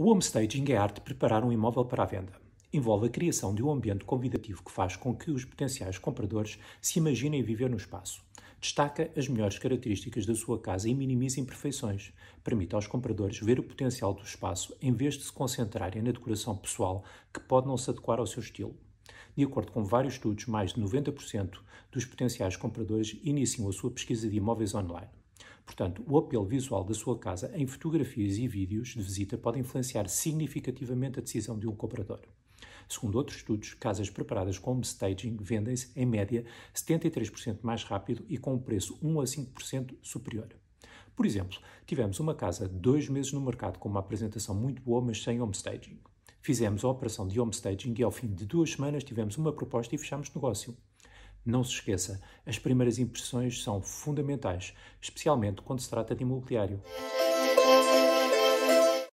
O homestaging é a arte de preparar um imóvel para a venda. Envolve a criação de um ambiente convidativo que faz com que os potenciais compradores se imaginem viver no espaço. Destaca as melhores características da sua casa e minimiza imperfeições. Permite aos compradores ver o potencial do espaço em vez de se concentrarem na decoração pessoal que pode não se adequar ao seu estilo. De acordo com vários estudos, mais de 90% dos potenciais compradores iniciam a sua pesquisa de imóveis online. Portanto, o apelo visual da sua casa em fotografias e vídeos de visita pode influenciar significativamente a decisão de um comprador. Segundo outros estudos, casas preparadas com home staging vendem-se, em média, 73% mais rápido e com um preço 1 a 5% superior. Por exemplo, tivemos uma casa dois meses no mercado com uma apresentação muito boa, mas sem home staging. Fizemos a operação de home staging e, ao fim de duas semanas, tivemos uma proposta e fechamos negócio. Não se esqueça, as primeiras impressões são fundamentais, especialmente quando se trata de imobiliário.